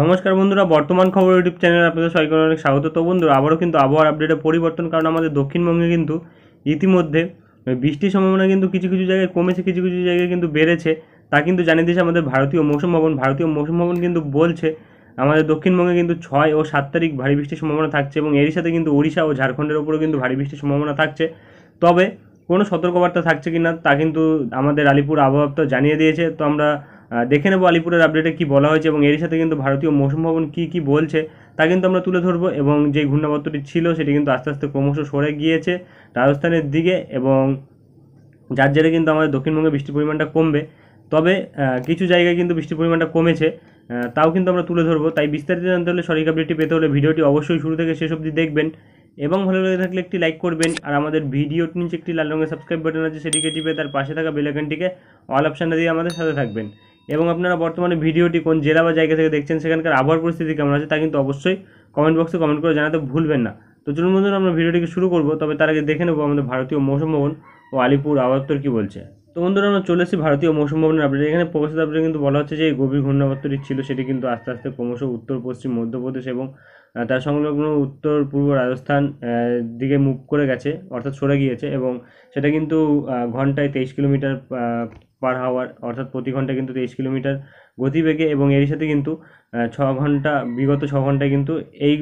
নমস্কার বন্ধুরা বর্তমান খবর ইউটিউব চ্যানেলে আপনাদের সবাইকে অনেক স্বাগত তো বন্ধুরা আবারও কিন্তু আবহাওয়ার আপডেটে পরিবর্তন কারণ আমাদের দক্ষিণবঙ্গে কিন্তু ইতিমধ্যে বৃষ্টির সম্ভাবনা কিন্তু কিছু কিছু জায়গায় কমেছে কিছু কিছু জায়গায় কিন্তু বেড়েছে তা কিন্তু জানিয়ে দিয়েছে আমাদের ভারতীয় মৌসুম ভবন ভারতীয় মৌসুম ভবন কিন্তু বলছে আমাদের দক্ষিণবঙ্গে কিন্তু ছয় ও সাত তারিখ ভারী বৃষ্টির সম্ভাবনা থাকছে এবং এরই সাথে কিন্তু উড়িষ্যা ও ঝাড়খণ্ডের উপরেও কিন্তু ভারী বৃষ্টির সম্ভাবনা থাকছে তবে কোনো সতর্কবার্তা থাকছে কি না তা কিন্তু আমাদের আলিপুর আবহাওয়া জানিয়ে দিয়েছে তো আমরা দেখে নেবো আলিপুরের আপডেটে কি বলা হয়েছে এবং এর সাথে কিন্তু ভারতীয় মৌসুম ভবন কী কী বলছে তা কিন্তু আমরা তুলে ধরবো এবং যে ঘূর্ণাবর্তটি ছিল সেটি কিন্তু আস্তে আস্তে ক্রমশ সরে গিয়েছে রাজস্থানের দিকে এবং যার জেরে কিন্তু আমাদের দক্ষিণবঙ্গে বৃষ্টির পরিমাণটা কমবে তবে কিছু জায়গায় কিন্তু বৃষ্টির পরিমাণটা কমেছে তাও কিন্তু আমরা তুলে ধরবো তাই বিস্তারিত জানতে হলে সঠিক আপডেটটি পেতে হলে ভিডিওটি অবশ্যই শুরু থেকে শেষ অবধি দেখবেন এবং ভালো লেগে থাকলে একটি লাইক করবেন আর আমাদের ভিডিওর নিচে একটি লাল রঙের সাবস্ক্রাইব বাটন আছে সেটিকে টিপে তার পাশে থাকা বেলাইকনটিকে অল অপশানটা দিয়ে আমাদের সাথে থাকবেন এবং আপনারা বর্তমানে ভিডিওটি কোন জেলা বা জায়গা থেকে দেখছেন সেখানকার আবহাওয়ার পরিস্থিতি কেমন আছে তা কিন্তু অবশ্যই কমেন্ট বক্সে কমেন্ট করে জানাতে ভুলবেন না তো চলুন বন্ধুরা আমরা ভিডিওটিকে শুরু করব তবে তার আগে দেখে নেবো আমাদের ভারতীয় মৌসুম ভবন ও আলিপুর আবহাওয়ার কী বলছে তো বন্ধুরা আমরা চলে এসেছি ভারতীয় মৌসুম ভবনের আপডেট এখানে প্রকাশিত আপডেটে কিন্তু বলা হচ্ছে যে এই গভীর ঘূর্ণাবত্তরটি ছিল সেটি কিন্তু আস্তে আস্তে ক্রমশ উত্তর পশ্চিম মধ্যপ্রদেশ এবং তার সংলগ্ন উত্তর পূর্ব রাজস্থান দিকে মুভ করে গেছে অর্থাৎ সরে গিয়েছে এবং সেটা কিন্তু ঘন্টায় তেইশ কিলোমিটার পার হাওয়ার অর্থাৎ প্রতি ঘন্টা কিন্তু তেইশ কিলোমিটার গতিবেগে এবং এর সাথে কিন্তু ছ ঘন্টা বিগত ছ ঘন্টায় কিন্তু এই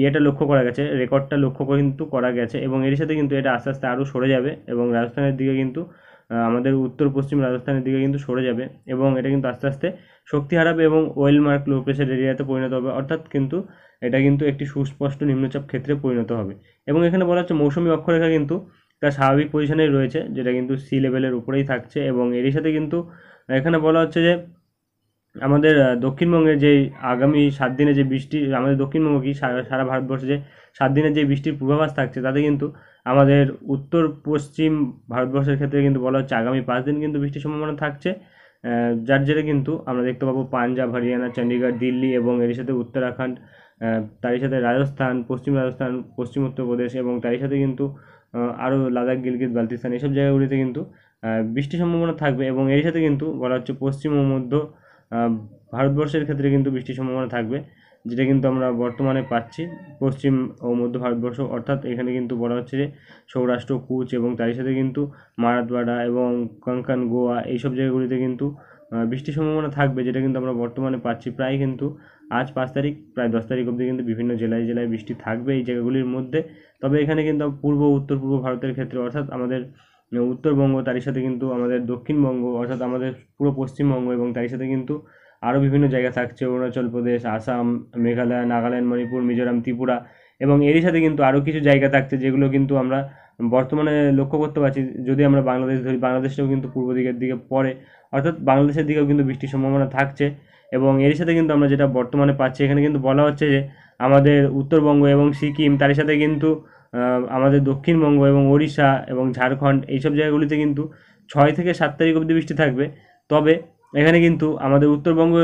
ইয়েটা লক্ষ্য করা গেছে রেকর্ডটা লক্ষ্য কিন্তু করা গেছে এবং এর সাথে কিন্তু এটা আস্তে আস্তে আরও সরে যাবে এবং রাজস্থানের দিকে কিন্তু আমাদের উত্তর পশ্চিম রাজস্থানের দিকে কিন্তু সরে যাবে এবং এটা কিন্তু আস্তে আস্তে শক্তি হারাবে এবং ওয়েল মার্ক লো প্রেশার এরিয়াতে পরিণত হবে অর্থাৎ কিন্তু এটা কিন্তু একটি সুস্পষ্ট নিম্নচাপ ক্ষেত্রে পরিণত হবে এবং এখানে বলা হচ্ছে মৌসুমী অক্ষরেখা কিন্তু তার স্বাভাবিক পজিশনেই রয়েছে যেটা কিন্তু সি লেভেলের উপরেই থাকছে এবং এরই সাথে কিন্তু এখানে বলা হচ্ছে যে আমাদের দক্ষিণবঙ্গে যে আগামী সাত দিনে যে বৃষ্টি আমাদের দক্ষিণবঙ্গ কি সারা ভারতবর্ষে যে সাত দিনের যে বৃষ্টির পূর্বাভাস থাকছে তাতে কিন্তু আমাদের উত্তর পশ্চিম ভারতবর্ষের ক্ষেত্রে কিন্তু বলা হচ্ছে আগামী পাঁচ দিন কিন্তু বৃষ্টির সম্ভাবনা থাকছে যার জেরে কিন্তু আমরা দেখতে পাবো পাঞ্জাব হরিয়ানা চণ্ডীগড় দিল্লি এবং এর সাথে উত্তরাখণ্ড তারই সাথে রাজস্থান পশ্চিম রাজস্থান পশ্চিম উত্তরপ্রদেশ এবং তারই সাথে কিন্তু আরও লাদাখ গিলগিত বালতিস্তান এইসব জায়গাগুলিতে কিন্তু বৃষ্টির সম্ভাবনা থাকবে এবং এর সাথে কিন্তু বলা হচ্ছে পশ্চিম ও মধ্য ভারতবর্ষের ক্ষেত্রে কিন্তু বৃষ্টির সম্ভাবনা থাকবে যেটা কিন্তু আমরা বর্তমানে পাচ্ছি পশ্চিম ও মধ্য ভারতবর্ষ অর্থাৎ এখানে কিন্তু বলা হচ্ছে যে সৌরাষ্ট্র কুচ এবং তারই সাথে কিন্তু মারাতওয়াড়া এবং কঙ্কান গোয়া এইসব জায়গাগুলিতে কিন্তু বৃষ্টির সম্ভাবনা থাকবে যেটা কিন্তু আমরা বর্তমানে পাচ্ছি প্রায় কিন্তু আজ পাঁচ তারিখ প্রায় দশ তারিখ অবধি কিন্তু বিভিন্ন জেলায় জেলায় বৃষ্টি থাকবে এই জায়গাগুলির মধ্যে তবে এখানে কিন্তু পূর্ব উত্তর পূর্ব ভারতের ক্ষেত্রে অর্থাৎ আমাদের উত্তরবঙ্গ তারই সাথে কিন্তু আমাদের দক্ষিণবঙ্গ অর্থাৎ আমাদের পুরো পশ্চিমবঙ্গ এবং তারই সাথে কিন্তু আরও বিভিন্ন জায়গা থাকছে অরুণাচল প্রদেশ আসাম মেঘালয় নাগাল্যান্ড মণিপুর মিজোরাম ত্রিপুরা এবং এরই সাথে কিন্তু আরও কিছু জায়গা থাকছে যেগুলো কিন্তু আমরা বর্তমানে লক্ষ্য করতে পারছি যদি আমরা বাংলাদেশ ধরি বাংলাদেশেও কিন্তু পূর্ব দিকের দিকে পড়ে অর্থাৎ বাংলাদেশের দিকেও কিন্তু বৃষ্টির সম্ভাবনা থাকছে এবং এর সাথে কিন্তু আমরা যেটা বর্তমানে পাচ্ছি এখানে কিন্তু বলা হচ্ছে যে আমাদের উত্তরবঙ্গ এবং সিকিম তার সাথে কিন্তু আমাদের দক্ষিণবঙ্গ এবং ওড়িশা এবং ঝাড়খণ্ড এইসব জায়গাগুলিতে কিন্তু ছয় থেকে সাত তারিখ অবধি বৃষ্টি থাকবে তবে এখানে কিন্তু আমাদের উত্তরবঙ্গ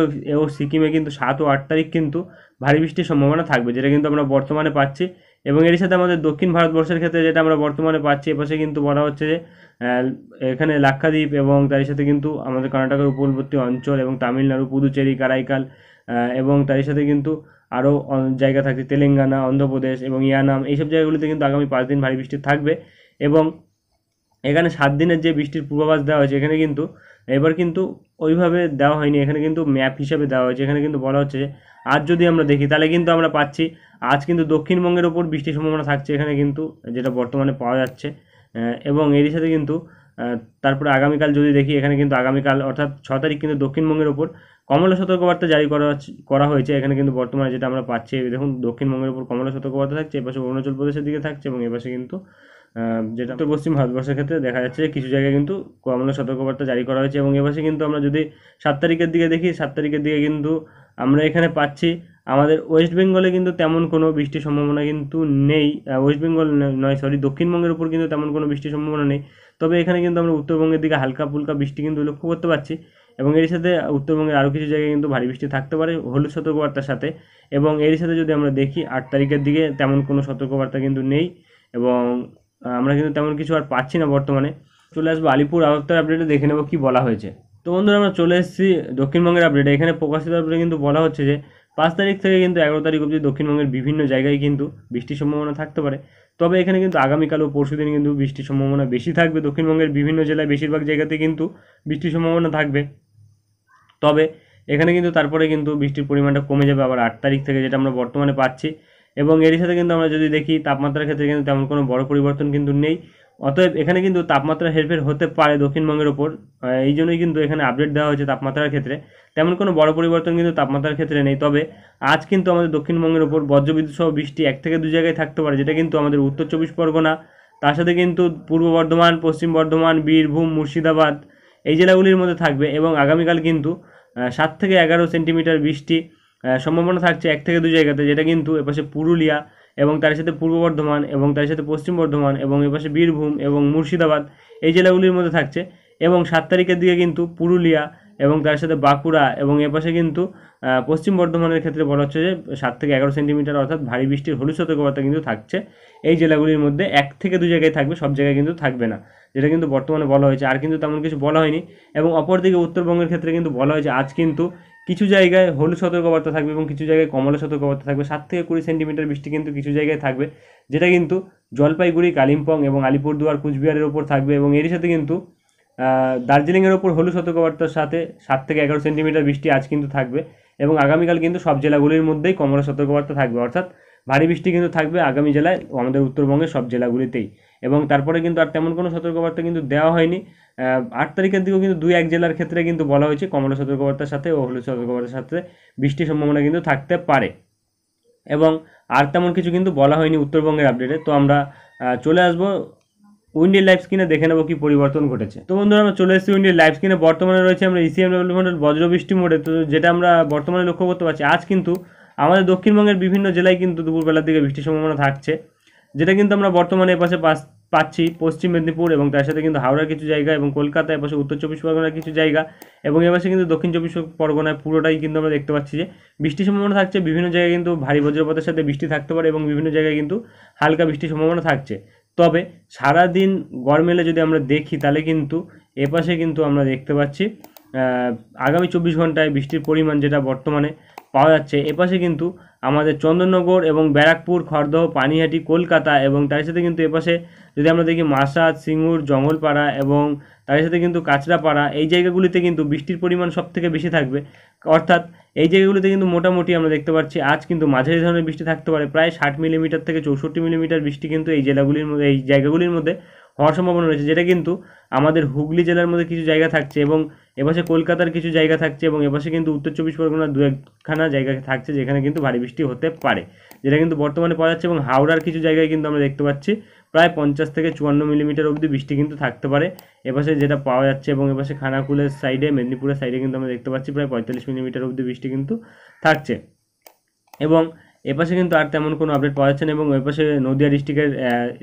ও সিকিমে কিন্তু সাত ও আট তারিখ কিন্তু ভারী বৃষ্টির সম্ভাবনা থাকবে যেটা কিন্তু আমরা বর্তমানে পাচ্ছি এবং এর সাথে আমাদের দক্ষিণ ভারতবর্ষের ক্ষেত্রে যেটা আমরা বর্তমানে পাচ্ছি এপাশে কিন্তু বলা হচ্ছে যে এখানে লাক্ষাদ্বীপ এবং তার সাথে কিন্তু আমাদের কর্ণাটকের উপকূলবর্তী অঞ্চল এবং তামিলনাড়ু পুদুচেরি কারাইকাল এবং তার সাথে কিন্তু আরও জায়গা থাকছে তেলেঙ্গানা অন্ধ্রপ্রদেশ এবং ইয়ানাম এইসব জায়গাগুলিতে কিন্তু আগামী পাঁচ দিন ভারী বৃষ্টি থাকবে এবং এখানে সাত দিনের যে বৃষ্টির পূর্বাভাস দেওয়া হয়েছে এখানে কিন্তু এবার কিন্তু ওইভাবে দেওয়া হয়নি এখানে কিন্তু ম্যাপ হিসাবে দেওয়া হয়েছে এখানে কিন্তু বলা হচ্ছে আজ যদি আমরা দেখি তাহলে কিন্তু আমরা পাচ্ছি আজ কিন্তু দক্ষিণবঙ্গের ওপর বৃষ্টির সম্ভাবনা থাকছে এখানে কিন্তু যেটা বর্তমানে পাওয়া যাচ্ছে এবং এরই সাথে কিন্তু তারপরে আগামীকাল যদি দেখি এখানে কিন্তু আগামীকাল অর্থাৎ ছ তারিখ কিন্তু দক্ষিণবঙ্গের ওপর কমলা সতর্কবার্তা জারি করা করা হয়েছে এখানে কিন্তু বর্তমানে যেটা আমরা পাচ্ছি দেখুন দক্ষিণবঙ্গের ওপর কমলা সতর্কবার্তা থাকছে এপাশে অরুণাচল প্রদেশের দিকে থাকছে এবং এপাশে কিন্তু যেটা উত্তর পশ্চিম ভারতবর্ষের ক্ষেত্রে দেখা যাচ্ছে যে কিছু জায়গায় কিন্তু কমলা সতর্কবার্তা জারি করা হয়েছে এবং এপাশে কিন্তু আমরা যদি সাত তারিখের দিকে দেখি সাত তারিখের দিকে কিন্তু আমরা এখানে পাচ্ছি আমাদের ওয়েস্ট বেঙ্গলে কিন্তু তেমন কোনো বৃষ্টির সম্ভাবনা কিন্তু নেই ওয়েস্ট বেঙ্গল নয় সরি দক্ষিণবঙ্গের উপর কিন্তু তেমন কোনো বৃষ্টির সম্ভাবনা নেই তবে এখানে কিন্তু আমরা উত্তরবঙ্গের দিকে হালকা ফুলকা বৃষ্টি কিন্তু লক্ষ্য করতে পারছি এবং এর সাথে উত্তরবঙ্গের আরও কিছু জায়গায় কিন্তু ভারী বৃষ্টি থাকতে পারে হলুদ সতর্কবার্তার সাথে এবং এর সাথে যদি আমরা দেখি আট তারিখের দিকে তেমন কোনো সতর্কবার্তা কিন্তু নেই এবং আমরা কিন্তু তেমন কিছু আর পাচ্ছি না বর্তমানে চলে আসবো আলিপুর আবহাওয়ার আপডেটে দেখে নেবো কী বলা হয়েছে তো বন্ধুরা আমরা চলে এসেছি দক্ষিণবঙ্গের আপডেটে এখানে প্রকাশিত আপডেটে কিন্তু বলা হচ্ছে যে পাঁচ তারিখ থেকে কিন্তু এগারো তারিখ অবধি দক্ষিণবঙ্গের বিভিন্ন জায়গায় কিন্তু বৃষ্টির সম্ভাবনা থাকতে পারে তবে এখানে কিন্তু আগামীকাল ও পরশু দিন কিন্তু বৃষ্টির সম্ভাবনা বেশি থাকবে দক্ষিণবঙ্গের বিভিন্ন জেলায় বেশিরভাগ জায়গাতে কিন্তু বৃষ্টির সম্ভাবনা থাকবে তবে এখানে কিন্তু তারপরে কিন্তু বৃষ্টির পরিমাণটা কমে যাবে আবার আট তারিখ থেকে যেটা আমরা বর্তমানে পাচ্ছি এবং এরই সাথে কিন্তু আমরা যদি দেখি তাপমাত্রার ক্ষেত্রে কিন্তু তেমন কোনো বড় পরিবর্তন কিন্তু নেই অতএব এখানে কিন্তু তাপমাত্রা হেরফের হতে পারে দক্ষিণবঙ্গের ওপর এই জন্যই কিন্তু এখানে আপডেট দেওয়া হয়েছে তাপমাত্রার ক্ষেত্রে তেমন কোনো বড় পরিবর্তন কিন্তু তাপমাত্রার ক্ষেত্রে নেই তবে আজ কিন্তু আমাদের দক্ষিণবঙ্গের ওপর বজ্রবিদ্যুৎ সহ বৃষ্টি এক থেকে দু জায়গায় থাকতে পারে যেটা কিন্তু আমাদের উত্তর চব্বিশ পরগনা তার সাথে কিন্তু পূর্ব বর্ধমান পশ্চিম বর্ধমান বীরভূম মুর্শিদাবাদ এই জেলাগুলির মধ্যে থাকবে এবং আগামীকাল কিন্তু সাত থেকে এগারো সেন্টিমিটার বৃষ্টি সম্ভাবনা থাকছে এক থেকে দু জায়গাতে যেটা কিন্তু এপাশে পুরুলিয়া এবং তার সাথে পূর্ব বর্ধমান এবং তার সাথে পশ্চিম বর্ধমান এবং এপাশে বীরভূম এবং মুর্শিদাবাদ এই জেলাগুলির মধ্যে থাকছে এবং সাত তারিখের দিকে কিন্তু পুরুলিয়া এবং তার সাথে বাঁকুড়া এবং এপাশে কিন্তু পশ্চিম বর্ধমানের ক্ষেত্রে বলা হচ্ছে যে সাত থেকে এগারো সেন্টিমিটার অর্থাৎ ভারী বৃষ্টির হলুদ সতর্কবার্তা কিন্তু থাকছে এই জেলাগুলির মধ্যে এক থেকে দু জায়গায় থাকবে সব জায়গায় কিন্তু থাকবে না যেটা কিন্তু বর্তমানে বলা হয়েছে আর কিন্তু তেমন কিছু বলা হয়নি এবং অপরদিকে উত্তরবঙ্গের ক্ষেত্রে কিন্তু বলা হয়েছে আজ কিন্তু কিছু জায়গায় হলুদ সতর্কবার্তা থাকবে এবং কিছু জায়গায় কমলা সতর্কবার্তা থাকবে সাত থেকে কুড়ি সেন্টিমিটার বৃষ্টি কিন্তু কিছু জায়গায় থাকবে যেটা কিন্তু জলপাইগুড়ি কালিম্পং এবং আলিপুরদুয়ার কুচবিহারের ওপর থাকবে এবং এরই সাথে কিন্তু দার্জিলিংয়ের ওপর হলুদ সতর্কবার্তার সাথে সাত থেকে এগারো সেন্টিমিটার বৃষ্টি আজ কিন্তু থাকবে এবং আগামীকাল কিন্তু সব জেলাগুলির মধ্যেই কমলা সতর্কবার্তা থাকবে অর্থাৎ ভারী বৃষ্টি কিন্তু থাকবে আগামী জেলায় আমাদের উত্তরবঙ্গের সব জেলাগুলিতেই এবং তারপরে কিন্তু আর তেমন কোনো সতর্কবার্তা কিন্তু দেওয়া হয়নি আট তারিখের দিকেও কিন্তু দুই এক জেলার ক্ষেত্রে কিন্তু বলা হয়েছে কমলা সতর্কবার্তার সাথে ও হলুদ সতর্কবার্তার সাথে বৃষ্টির সম্ভাবনা কিন্তু থাকতে পারে এবং আর তেমন কিছু কিন্তু বলা হয়নি উত্তরবঙ্গের আপডেটে তো আমরা চলে আসবো উইন্ডি লাইভ স্কিনে দেখে নেবো কি পরিবর্তন ঘটেছে তো বন্ধুরা আমরা চলে এসেছি উইন্ডি লাইফ স্কিনে বর্তমানে রয়েছে আমরা ইসিএম e বজ্র বজ্রবৃষ্টি মোড়ে তো যেটা আমরা বর্তমানে লক্ষ্য করতে পারছি আজ কিন্তু আমাদের দক্ষিণবঙ্গের বিভিন্ন জেলায় কিন্তু দুপুরবেলার দিকে বৃষ্টির সম্ভাবনা থাকছে যেটা কিন্তু আমরা বর্তমানে এপাশে পাশ পাচ্ছি পশ্চিম মেদিনীপুর এবং তার সাথে কিন্তু হাওড়ার কিছু জায়গা এবং কলকাতা এপাশে উত্তর চব্বিশ পরগনার কিছু জায়গা এবং এপাশে কিন্তু দক্ষিণ চব্বিশ পরগনায় পুরোটাই কিন্তু আমরা দেখতে পাচ্ছি যে বৃষ্টির সম্ভাবনা থাকছে বিভিন্ন জায়গায় কিন্তু ভারী বজ্রপাতের সাথে বৃষ্টি থাকতে পারে এবং বিভিন্ন জায়গায় কিন্তু হালকা বৃষ্টির সম্ভাবনা থাকছে তবে সারাদিন গরমেলে যদি আমরা দেখি তাহলে কিন্তু এপাশে কিন্তু আমরা দেখতে পাচ্ছি আগামী চব্বিশ ঘন্টায় বৃষ্টির পরিমাণ যেটা বর্তমানে পাওয়া যাচ্ছে এপাশে কিন্তু আমাদের চন্দননগর এবং ব্যারাকপুর খড়দহ পানিহাটি কলকাতা এবং তার সাথে কিন্তু এপাশে যদি আমরা দেখি মাসাদ সিঙ্গুর জঙ্গলপাড়া এবং তার সাথে কিন্তু কাঁচরাপাড়া এই জায়গাগুলিতে কিন্তু বৃষ্টির পরিমাণ সবথেকে বেশি থাকবে অর্থাৎ এই জায়গাগুলিতে কিন্তু মোটামুটি আমরা দেখতে পাচ্ছি আজ কিন্তু মাঝারি ধরনের বৃষ্টি থাকতে পারে প্রায় ষাট মিলিমিটার থেকে চৌষট্টি মিলিমিটার বৃষ্টি কিন্তু এই জেলাগুলির মধ্যে এই জায়গাগুলির মধ্যে হওয়ার সম্ভাবনা রয়েছে যেটা কিন্তু আমাদের হুগলি জেলার মধ্যে কিছু জায়গা থাকছে এবং এপাশে কলকাতার কিছু জায়গা থাকছে এবং এপাশে কিন্তু উত্তর চব্বিশ পরগনার দু একখানা জায়গা থাকছে যেখানে কিন্তু ভারী বৃষ্টি হতে পারে যেটা কিন্তু বর্তমানে পাওয়া যাচ্ছে এবং হাওড়ার কিছু জায়গায় কিন্তু আমরা দেখতে পাচ্ছি প্রায় পঞ্চাশ থেকে চুয়ান্ন মিলিমিটার অবধি বৃষ্টি কিন্তু থাকতে পারে এপাশে যেটা পাওয়া যাচ্ছে এবং এপাশে খানাকুলের সাইডে মেদিনীপুরের সাইডে কিন্তু আমরা দেখতে পাচ্ছি প্রায় পঁয়তাল্লিশ মিলিমিটার অবধি বৃষ্টি কিন্তু থাকছে এবং এপাশে কিন্তু আর তেমন কোনো আপডেট পাওয়া যাচ্ছে না এবং ওই পাশে নদিয়া ডিস্ট্রিক্টের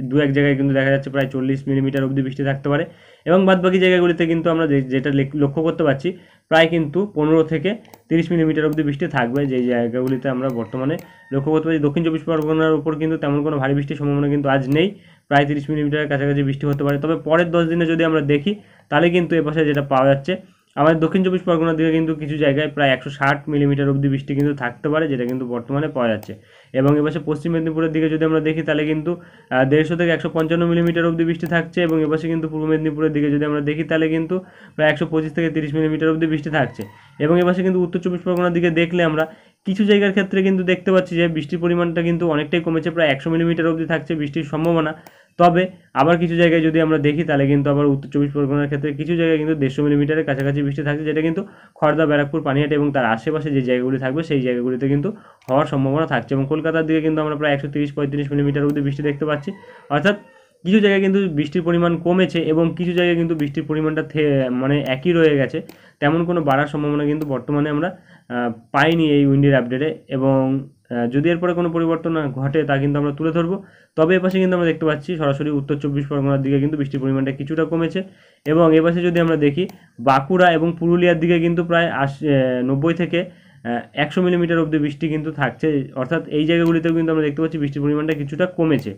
দু এক জায়গায় কিন্তু দেখা যাচ্ছে প্রায় চল্লিশ মিলিমিটার অবধি বৃষ্টি থাকতে পারে এবং বাদবাকি জায়গাগুলিতে কিন্তু আমরা যেটা লক্ষ্য করতে পারছি প্রায় কিন্তু পনেরো থেকে তিরিশ মিলিমিটার অবধি বৃষ্টি থাকবে যে জায়গাগুলিতে আমরা বর্তমানে লক্ষ্য করতে পারছি দক্ষিণ চব্বিশ পরগনার উপর কিন্তু তেমন কোনো ভারী বৃষ্টির সম্ভাবনা কিন্তু আজ নেই প্রায় তিরিশ মিলিমিটারের কাছাকাছি বৃষ্টি হতে পারে তবে পরের দশ দিনে যদি আমরা দেখি তাহলে কিন্তু এ পাশে যেটা পাওয়া যাচ্ছে আমাদের দক্ষিণ চব্বিশ পরগনার দিকে কিন্তু কিছু জায়গায় প্রায় একশো ষাট মিলিমিটার অব্দি বৃষ্টি কিন্তু থাকতে পারে যেটা কিন্তু বর্তমানে পাওয়া যাচ্ছে এবং এবার পশ্চিম মেদিনীপুরের দিকে যদি আমরা দেখি তাহলে কিন্তু দেড়শো থেকে একশো পঞ্চান্ন মিলিমিটার অব্দি বৃষ্টি থাকছে এবং এবার কিন্তু পূর্ব মেদিনীপুরের দিকে যদি আমরা দেখি তাহলে কিন্তু প্রায় একশো পঁচিশ থেকে তিরিশ মিলিমিটার অব্দি বৃষ্টি থাকছে এবং এবার কিন্তু উত্তর চব্বিশ পরগনার দিকে দেখলে আমরা কিছু জায়গার ক্ষেত্রে কিন্তু দেখতে পাচ্ছি যে বৃষ্টির পরিমাণটা কিন্তু অনেকটাই কমেছে প্রায় একশো মিলিমিটার অবধি থাকছে বৃষ্টির সম্ভাবনা তবে আবার কিছু জায়গায় যদি আমরা দেখি তাহলে কিন্তু আবার উত্তর চব্বিশ পরগনার ক্ষেত্রে কিছু জায়গায় কিন্তু দেড়শো মিলিমিটারের কাছাকাছি বৃষ্টি থাকছে যেটা কিন্তু খড়দা ব্যারাকপুর পানিহাট এবং তার আশেপাশে যে জায়গাগুলি থাকবে সেই জায়গাগুলিতে কিন্তু হওয়ার সম্ভাবনা থাকছে এবং কলকাতার দিকে কিন্তু আমরা প্রায় একশো তিরিশ পঁয়ত্রিশ মিলিমিটার অবধি বৃষ্টি দেখতে পাচ্ছি অর্থাৎ কিছু জায়গায় কিন্তু বৃষ্টির পরিমাণ কমেছে এবং কিছু জায়গায় কিন্তু বৃষ্টির পরিমাণটা মানে একই রয়ে গেছে তেমন কোনো বাড়ার সম্ভাবনা কিন্তু বর্তমানে আমরা পাইনি এই উইন্ডির আপডেটে এবং যদি এরপরে কোনো পরিবর্তন ঘটে তা কিন্তু আমরা তুলে ধরবো তবে এপাশে কিন্তু আমরা দেখতে পাচ্ছি সরাসরি উত্তর চব্বিশ পরগনার দিকে কিন্তু বৃষ্টির পরিমাণটা কিছুটা কমেছে এবং এপাশে যদি আমরা দেখি বাঁকুড়া এবং পুরুলিয়ার দিকে কিন্তু প্রায় আশ নব্বই থেকে একশো মিলিমিটার অব্দি বৃষ্টি কিন্তু থাকছে অর্থাৎ এই জায়গাগুলিতেও কিন্তু আমরা দেখতে পাচ্ছি বৃষ্টির পরিমাণটা কিছুটা কমেছে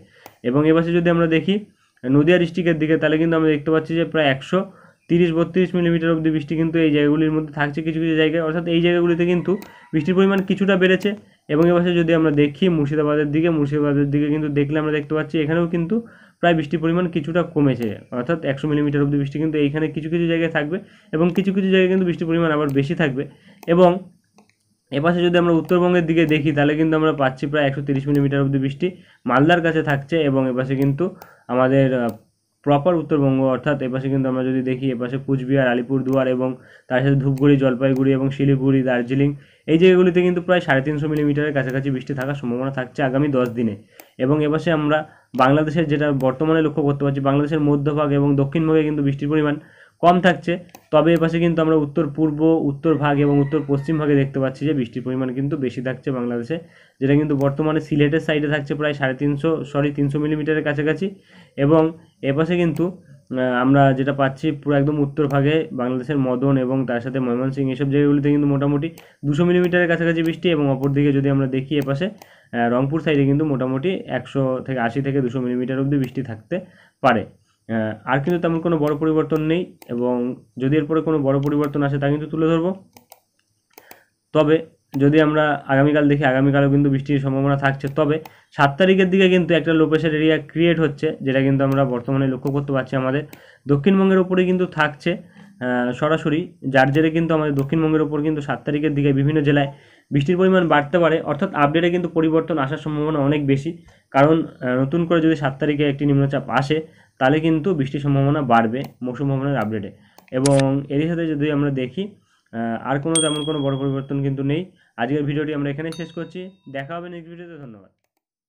এবং এপাশে যদি আমরা দেখি নদিয়া ডিস্ট্রিক্টের দিকে তাহলে কিন্তু আমরা দেখতে পাচ্ছি যে প্রায় একশো তিরিশ বত্রিশ মিলিমিটার অবধি বৃষ্টি কিন্তু এই জায়গাগুলির মধ্যে থাকছে কিছু কিছু জায়গায় অর্থাৎ এই জায়গাগুলিতে কিন্তু বৃষ্টির পরিমাণ কিছুটা বেড়েছে এবং এবার যদি আমরা দেখি মুর্শিদাবাদের দিকে মুর্শিদাবাদের দিকে কিন্তু দেখলে আমরা দেখতে পাচ্ছি এখানেও কিন্তু প্রায় বৃষ্টির পরিমাণ কিছুটা কমেছে অর্থাৎ একশো মিলিমিটার অবধি বৃষ্টি কিন্তু এইখানে কিছু কিছু জায়গায় থাকবে এবং কিছু কিছু জায়গায় কিন্তু বৃষ্টির পরিমাণ আবার বেশি থাকবে এবং এপাশে যদি আমরা উত্তরবঙ্গের দিকে দেখি তাহলে কিন্তু আমরা পাচ্ছি প্রায় একশো তিরিশ মিলিমিটার অবধি বৃষ্টি মালদার কাছে থাকছে এবং এপাশে কিন্তু আমাদের প্রপার উত্তরবঙ্গ অর্থাৎ এপাশে কিন্তু আমরা যদি দেখি এপাশে কুচবিহার আলিপুরদুয়ার এবং তার সাথে ধূপগুড়ি জলপাইগুড়ি এবং শিলিগুড়ি দার্জিলিং এই জায়গাগুলিতে কিন্তু প্রায় সাড়ে তিনশো মিলিমিটারের কাছাকাছি বৃষ্টি থাকার সম্ভাবনা থাকছে আগামী দশ দিনে এবং এপাশে আমরা বাংলাদেশের যেটা বর্তমানে লক্ষ্য করতে পারছি বাংলাদেশের মধ্যভাগ এবং দক্ষিণভাগে কিন্তু বৃষ্টির পরিমাণ কম থাকছে তবে এপাশে কিন্তু আমরা উত্তর পূর্ব উত্তর ভাগ এবং উত্তর পশ্চিম ভাগে দেখতে পাচ্ছি যে বৃষ্টির পরিমাণ কিন্তু বেশি থাকছে বাংলাদেশে যেটা কিন্তু বর্তমানে সিলেটের সাইডে থাকছে প্রায় সাড়ে তিনশো সরি তিনশো মিলিমিটারের কাছাকাছি এবং এপাশে কিন্তু আমরা যেটা পাচ্ছি পুরো একদম উত্তর ভাগে বাংলাদেশের মদন এবং তার সাথে ময়মনসিং এসব জায়গাগুলিতে কিন্তু মোটামুটি দুশো মিলিমিটারের কাছাকাছি বৃষ্টি এবং অপরদিকে যদি আমরা দেখি এপাশে রংপুর সাইডে কিন্তু মোটামুটি একশো থেকে আশি থেকে দুশো মিলিমিটার অবধি বৃষ্টি থাকতে পারে আর কিন্তু তেমন কোনো বড় পরিবর্তন নেই এবং যদি এরপরে কোনো বড় পরিবর্তন আসে তা কিন্তু তুলে ধরব তবে যদি আমরা আগামীকাল দেখি আগামীকালও কিন্তু বৃষ্টির সম্ভাবনা থাকছে তবে সাত তারিখের দিকে কিন্তু একটা লোপেশের এরিয়া ক্রিয়েট হচ্ছে যেটা কিন্তু আমরা বর্তমানে লক্ষ্য করতে পারছি আমাদের দক্ষিণবঙ্গের ওপরে কিন্তু থাকছে সরাসরি যার জেরে কিন্তু আমাদের দক্ষিণবঙ্গের ওপর কিন্তু সাত তারিখের দিকে বিভিন্ন জেলায় বৃষ্টির পরিমাণ বাড়তে পারে অর্থাৎ আপডেটে কিন্তু পরিবর্তন আসার সম্ভাবনা অনেক বেশি কারণ নতুন করে যদি সাত তারিখে একটি নিম্নচাপ আসে তাহলে কিন্তু বৃষ্টির সম্ভাবনা বাড়বে মৌসুম ভবনের আপডেটে এবং এরই সাথে যদি আমরা দেখি আর কোনো তেমন কোনো বড় পরিবর্তন কিন্তু নেই আজকের ভিডিওটি আমরা এখানেই শেষ করছি দেখা হবে নেক্সট ভিডিওতে ধন্যবাদ